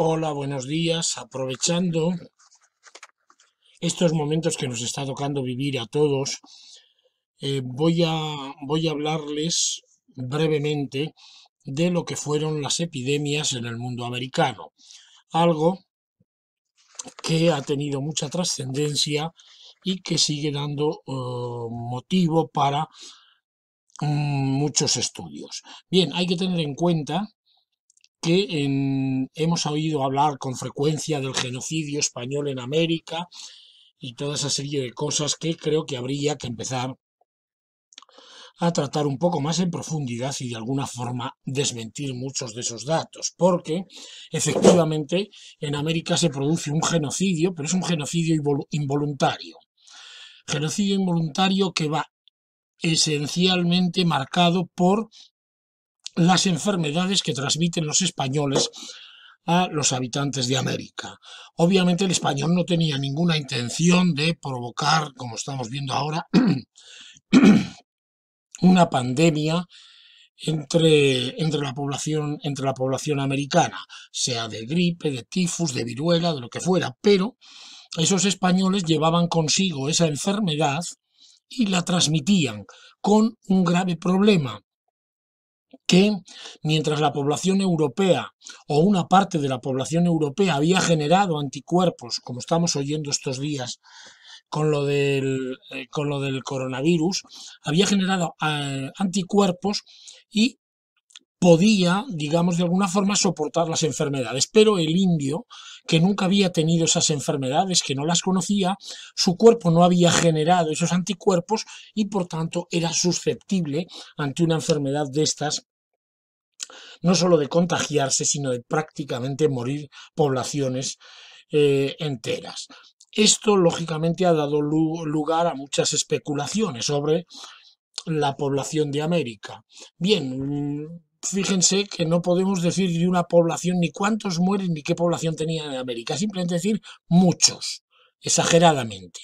Hola, buenos días. Aprovechando estos momentos que nos está tocando vivir a todos, eh, voy, a, hablarles brevemente de lo que fueron las epidemias en el mundo americano. Algo que ha tenido mucha trascendencia y que sigue dando eh, motivo para mm, muchos estudios. Bien, hay que tener en cuenta que em, hemos oído hablar con frecuencia del genocidio español en América y toda esa serie de cosas que creo que habría que empezar a tratar un poco más en profundidad y de alguna forma desmentir muchos de esos datos, porque efectivamente en América se produce un genocidio, pero es un genocidio involuntario. Genocidio involuntario que va esencialmente marcado por las enfermedades que transmiten los españoles a los habitantes de América. Obviamente el español no tenía ninguna intención de provocar, como estamos viendo ahora, una pandemia entre, entre, la población, entre la población americana, sea de gripe, de tifus, de viruela, de lo que fuera, pero esos españoles llevaban consigo esa enfermedad y la transmitían con un grave problema, que mientras la población europea o una parte de la población europea había generado anticuerpos, como estamos oyendo estos días con lo del, eh, con lo del coronavirus, había generado eh, anticuerpos y podía, digamos, de alguna forma soportar las enfermedades. Pero el indio, que nunca había tenido esas enfermedades, que no las conocía, su cuerpo no había generado esos anticuerpos y por tanto era susceptible ante una enfermedad de estas no solo de contagiarse, sino de prácticamente morir poblaciones eh, enteras. Esto, lógicamente, ha dado lugar a muchas especulaciones sobre la población de América. Bien, mm, fíjense que no podemos decir de una población ni cuántos mueren ni qué población tenía en América, simplemente decir muchos, exageradamente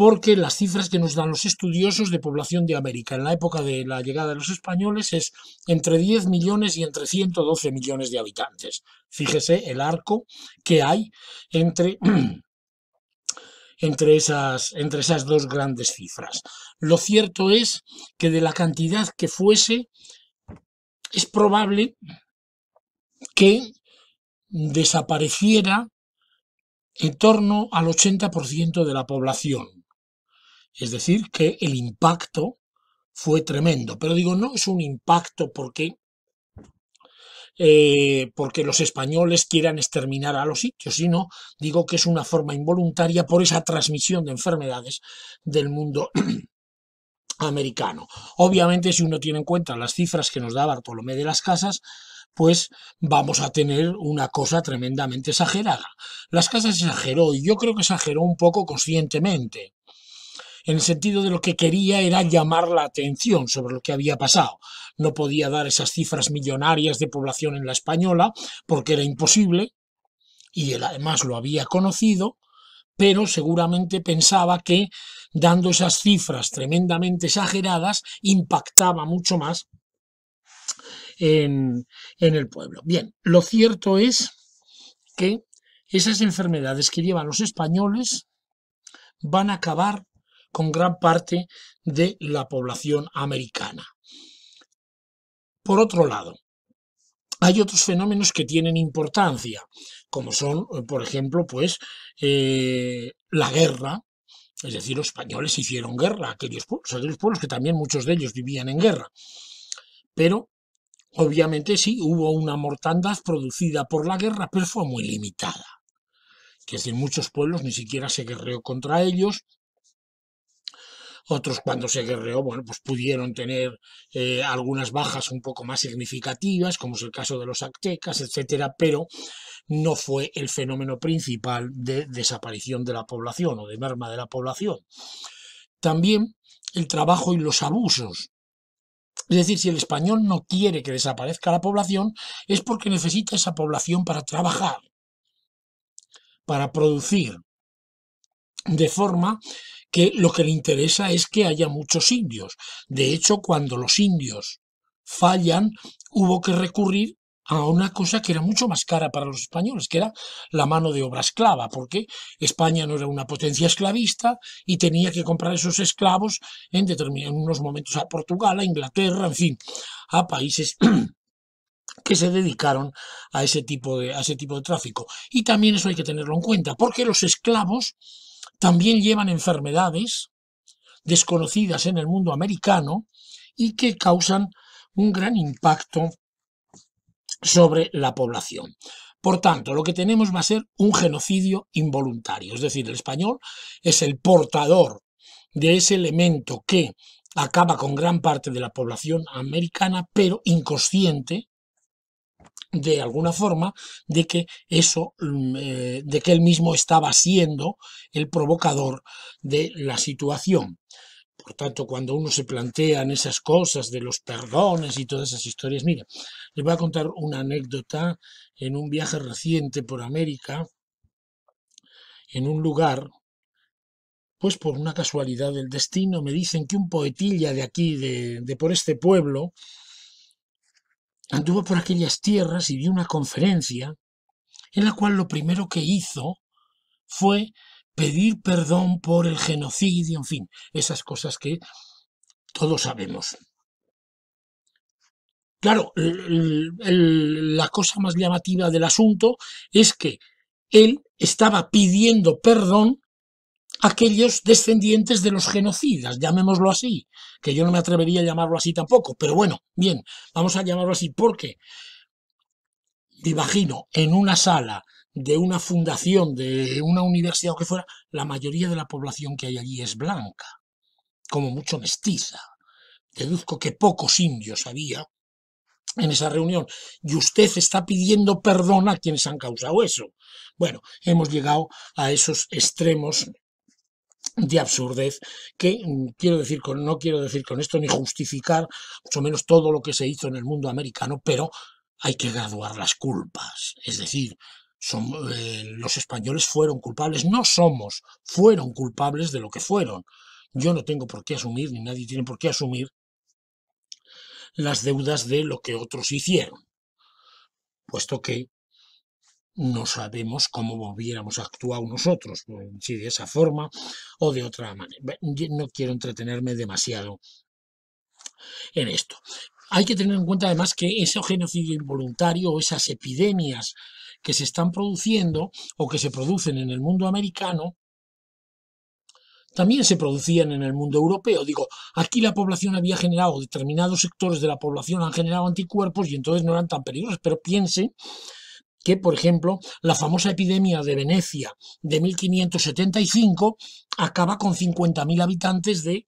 porque las cifras que nos dan los estudiosos de población de América en la época de la llegada de los españoles es entre 10 millones y entre 112 millones de habitantes. Fíjese el arco que hay entre... Entre esas, entre esas dos grandes cifras. Lo cierto es que de la cantidad que fuese, es probable que desapareciera en torno al 80% de la población. Es decir, que el impacto fue tremendo. Pero digo, no es un impacto porque, eh, porque los españoles quieran exterminar a los sitios, sino digo que es una forma involuntaria por esa transmisión de enfermedades del mundo americano. Obviamente, si uno tiene en cuenta las cifras que nos da Bartolomé de las Casas, pues vamos a tener una cosa tremendamente exagerada. Las casas exageró y yo creo que exageró un poco conscientemente en el sentido de lo que quería era llamar la atención sobre lo que había pasado. No podía dar esas cifras millonarias de población en la española porque era imposible y él además lo había conocido, pero seguramente pensaba que dando esas cifras tremendamente exageradas impactaba mucho más en, en el pueblo. Bien, lo cierto es que esas enfermedades que llevan los españoles van a acabar con gran parte de la población americana. Por otro lado, hay otros fenómenos que tienen importancia, como son, eh, por ejemplo, pues eh, la guerra, es decir, los españoles hicieron guerra a aquellos pueblos, aquellos pueblos que también muchos de ellos vivían en guerra. Pero, obviamente, sí, hubo una mortandad producida por la guerra, pero fue muy limitada. Que es decir, muchos pueblos ni siquiera se guerreó contra ellos, otros cuando se guerreó, bueno, pues pudieron tener eh, algunas bajas un poco más significativas, como es el caso de los aztecas, etcétera, pero no fue el fenómeno principal de desaparición de la población o de merma de la población. También el trabajo y los abusos es decir, si el español no quiere que desaparezca la población, es porque necesita esa población para trabajar, para producir, de forma que lo que le interesa es que haya muchos indios. De hecho, cuando los indios fallan, hubo que recurrir a una cosa que era mucho más cara para los españoles, que era la mano de obra esclava, porque España no era una potencia esclavista y tenía que comprar esos esclavos en, determinados momentos a Portugal, a Inglaterra, en fin, a países que se dedicaron a ese tipo de, a ese tipo de tráfico. Y también eso hay que tenerlo en cuenta, porque los esclavos también llevan enfermedades desconocidas en el mundo americano y que causan un gran impacto sobre la población. Por tanto, lo que tenemos va a ser un genocidio involuntario, es decir, el español es el portador de ese elemento que acaba con gran parte de la población americana, pero inconsciente, de alguna forma de que eso, mm, eh, de que él mismo estaba siendo el provocador de la situación. Por tanto, cuando uno se en esas cosas de los perdones y todas esas historias, mira, les voy a contar una anécdota en un viaje reciente por América, en un lugar, pues por una casualidad del destino, me dicen que un poetilla de aquí, de, de por este pueblo, anduvo por aquellas tierras y vi una conferencia en la cual lo primero que hizo fue pedir perdón por el genocidio, en fin, esas cosas que todos sabemos. Claro, la cosa más llamativa del asunto es que él estaba pidiendo perdón aquellos descendientes de los genocidas, llamémoslo así, que yo no me atrevería a llamarlo así tampoco, pero bueno, bien, vamos a llamarlo así porque, imagino, en una sala de una fundación, de una universidad o que fuera, la mayoría de la población que hay allí es blanca, como mucho mestiza. Deduzco que pocos indios había en esa reunión y usted está pidiendo perdón a quienes han causado eso. Bueno, hemos llegado a esos extremos de absurdez que mm, quiero decir con, no quiero decir con esto ni justificar mucho menos todo lo que se hizo en el mundo americano pero hay que graduar las culpas es decir eh, los españoles fueron culpables no somos fueron culpables de lo que fueron yo no tengo por qué asumir ni nadie tiene por qué asumir las deudas de lo que otros hicieron puesto que no sabemos cómo hubiéramos actuado nosotros, si pues, de esa forma o de otra manera. No quiero entretenerme demasiado en esto. Hay que tener en cuenta además que ese genocidio involuntario o esas epidemias que se están produciendo o que se producen en el mundo americano también se producían en el mundo europeo. Digo, aquí la población había generado, determinados sectores de la población han generado anticuerpos y entonces no eran tan peligrosos, pero piense que, por ejemplo, la famosa epidemia de Venecia de 1575 acaba con 50.000 habitantes de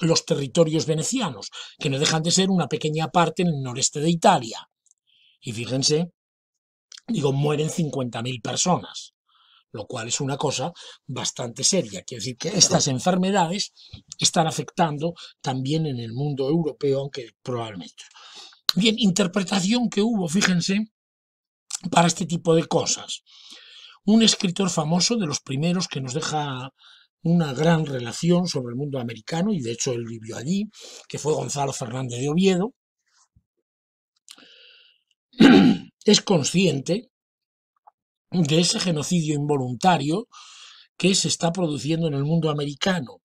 los territorios venecianos, que no dejan de ser una pequeña parte en el noreste de Italia. Y fíjense, digo, mueren 50.000 personas, lo cual es una cosa bastante seria. Quiere decir que estas enfermedades están afectando también en el mundo europeo, aunque probablemente. Bien, interpretación que hubo, fíjense, para este tipo de cosas. Un escritor famoso de los primeros que nos deja una gran relación sobre el mundo americano, y de hecho él vivió allí, que fue Gonzalo Fernández de Oviedo, es consciente de ese genocidio involuntario que se está produciendo en el mundo americano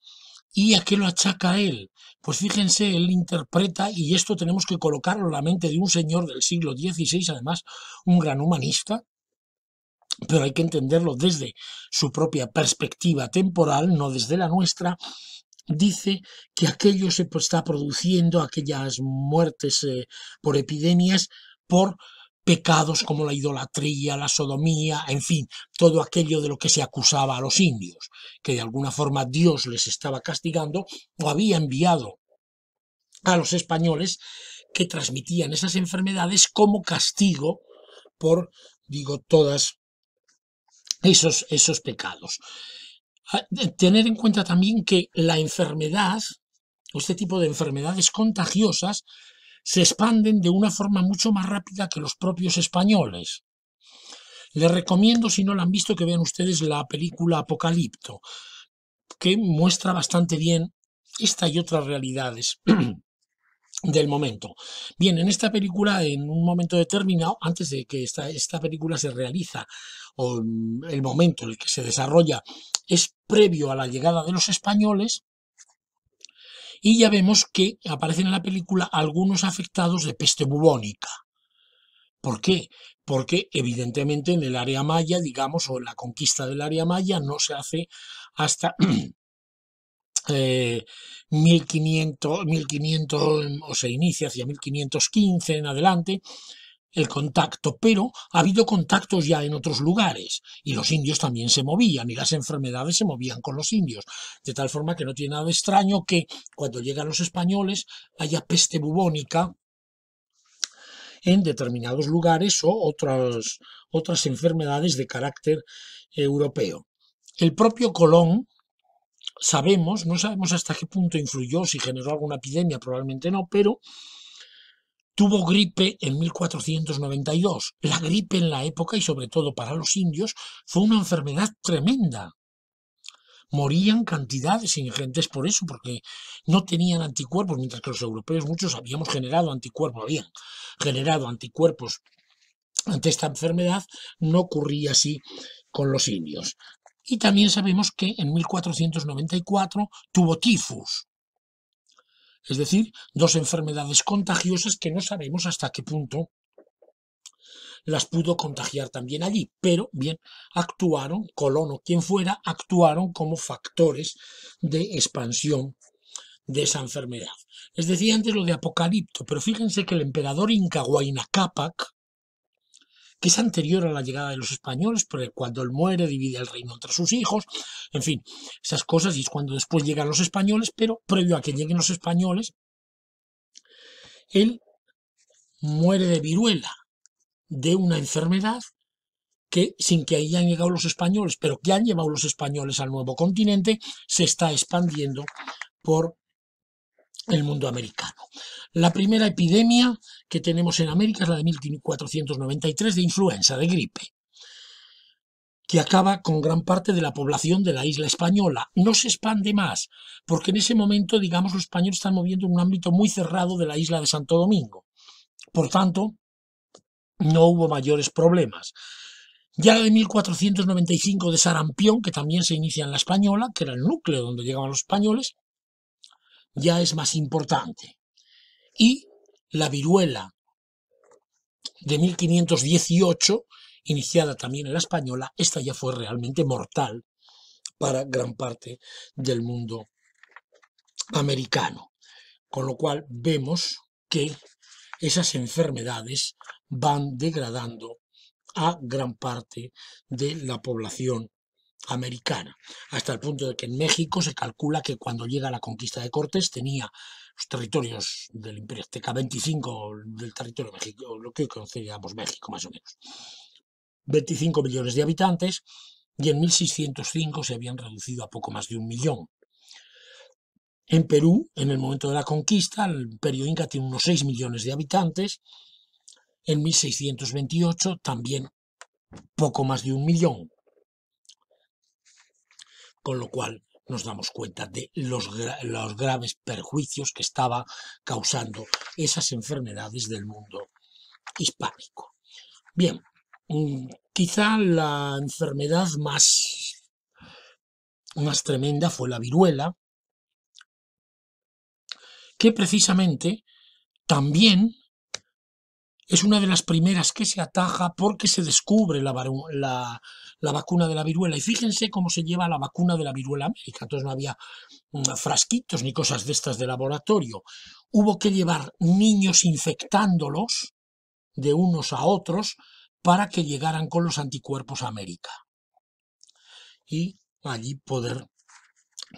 ¿Y a qué lo achaca él? Pues fíjense, él interpreta, y esto tenemos que colocarlo en la mente de un señor del siglo XVI, además un gran humanista, pero hay que entenderlo desde su propia perspectiva temporal, no desde la nuestra, dice que aquello se pues, está produciendo, aquellas muertes eh, por epidemias, por pecados como la idolatría, la sodomía, en fin, todo aquello de lo que se acusaba a los indios, que de alguna forma Dios les estaba castigando o había enviado a los españoles que transmitían esas enfermedades como castigo por, digo, todas esos, esos pecados. Ah, tener en cuenta también que la enfermedad, este tipo de enfermedades contagiosas, se expanden de una forma mucho más rápida que los propios españoles. Les recomiendo, si no la han visto, que vean ustedes la película Apocalipto, que muestra bastante bien esta y otras realidades del momento. Bien, en esta película, en un momento determinado, antes de que esta, esta película se realiza, o el momento en el que se desarrolla, es previo a la llegada de los españoles, y ya vemos que aparecen en la película algunos afectados de peste bubónica. ¿Por qué? Porque evidentemente en el área maya, digamos, o la conquista del área maya no se hace hasta 1500, 1500 eh, o se inicia hacia 1515 en adelante el contacto, pero ha habido contactos ya en otros lugares y los indios también se movían y las enfermedades se movían con los indios, de tal forma que no tiene nada de extraño que cuando llegan los españoles haya peste bubónica en determinados lugares o otras, otras enfermedades de carácter europeo. El propio Colón, sabemos, no sabemos hasta qué punto influyó, si generó alguna epidemia, probablemente no, pero Tuvo gripe en 1492. La gripe en la época, y sobre todo para los indios, fue una enfermedad tremenda. Morían cantidades ingentes por eso, porque no tenían anticuerpos, mientras que los europeos muchos habíamos generado anticuerpos, habían generado anticuerpos ante esta enfermedad, no ocurría así con los indios. Y también sabemos que en 1494 tuvo tifus, es decir, dos enfermedades contagiosas que no sabemos hasta qué punto las pudo contagiar también allí, pero bien, actuaron, Colón o quien fuera, actuaron como factores de expansión de esa enfermedad. Es decir, antes lo de apocalipto, pero fíjense que el emperador inca Huayna que es anterior a la llegada de los españoles, porque cuando él muere divide el reino entre sus hijos, en fin, esas cosas, y es cuando después llegan los españoles, pero previo a que lleguen los españoles, él muere de viruela, de una enfermedad que, sin que hayan llegado los españoles, pero que han llevado los españoles al nuevo continente, se está expandiendo por el mundo americano. La primera epidemia que tenemos en América es la de 1493 de influenza, de gripe, que acaba con gran parte de la población de la isla española. No se expande más, porque en ese momento, digamos, los españoles están moviendo en un ámbito muy cerrado de la isla de Santo Domingo. Por tanto, no hubo mayores problemas. Ya la de 1495 de Sarampión, que también se inicia en la española, que era el núcleo donde llegaban los españoles, ya es más importante. Y la viruela de 1518, iniciada también en la española, esta ya fue realmente mortal para gran parte del mundo americano. Con lo cual vemos que esas enfermedades van degradando a gran parte de la población americana, hasta el punto de que en México se calcula que cuando llega la conquista de Cortés tenía los territorios del imperio azteca, 25 del territorio de México, lo que consideramos México más o menos, 25 millones de habitantes y en 1605 se habían reducido a poco más de un millón. En Perú, en el momento de la conquista, el imperio inca tiene unos 6 millones de habitantes, en 1628 también poco más de un millón, con lo cual nos damos cuenta de los, graves perjuicios que estaba causando esas enfermedades del mundo hispánico. Bien, mm, quizá la enfermedad más, más tremenda fue la viruela, que precisamente también es una de las primeras que se ataja porque se descubre la, vacuna de la viruela. Y fíjense cómo se lleva la vacuna de la viruela a América. Entonces no había mm, frasquitos ni cosas de estas de laboratorio. Hubo que llevar niños infectándolos de unos a otros para que llegaran con los anticuerpos a América. Y allí poder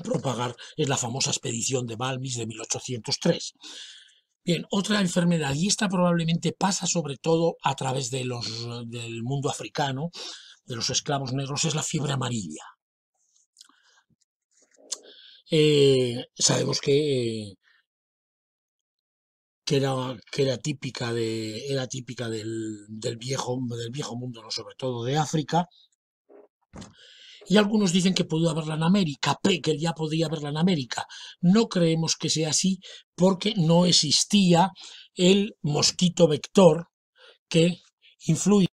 propagar, es la famosa expedición de Balmis de 1803. Bien, otra enfermedad, y esta probablemente pasa sobre todo a través del mundo africano, de los esclavos negros, es la fiebre amarilla. Eh, sabemos que, eh, que, era, típica, de, era típica del, viejo, del viejo mundo, ¿no? sobre todo de África, y algunos dicen que pudo haberla en América, que ya podía haberla en América. No creemos que sea así porque no existía el mosquito vector que influye